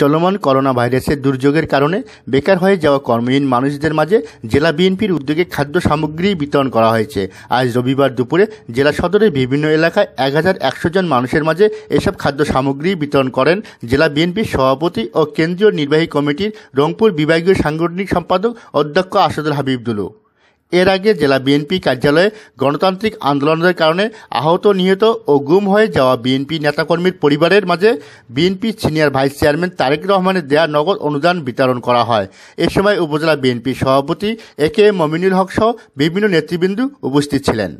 চলমান করোনা ভাইরাসের দুর্যোগের কারণে বেকার হয়ে যাওয়া কর্মহীন মানুষদের মাঝে জেলা বিএনপির উদ্যোগে খাদ্য সামগ্রী বিতরণ করা হয়েছে আজ রবিবার দুপুরে জেলা সদরের বিভিন্ন এলাকায় এক হাজার একশো জন মানুষের মাঝে এসব খাদ্য সামগ্রী বিতরণ করেন জেলা বিএনপির সভাপতি ও কেন্দ্রীয় নির্বাহী কমিটির রংপুর বিভাগীয় সাংগঠনিক সম্পাদক অধ্যক্ষ আসাদুল হাবিবদুলু এর আগে জেলা বিএনপি কার্যালয়ে গণতান্ত্রিক আন্দোলনের কারণে আহত নিহত ও গুম হয়ে যাওয়া বিএনপি নেতাকর্মীর পরিবারের মাঝে BNP senior vice chairman Tarek রহমানের দেয়া নগদ অনুদান বিতরণ করা হয় এ সময় উপজেলা বিএনপি সভাপতি এ কে মমিনুল হক সহ বিভিন্ন নেতৃবৃন্দ উপস্থিত ছিলেন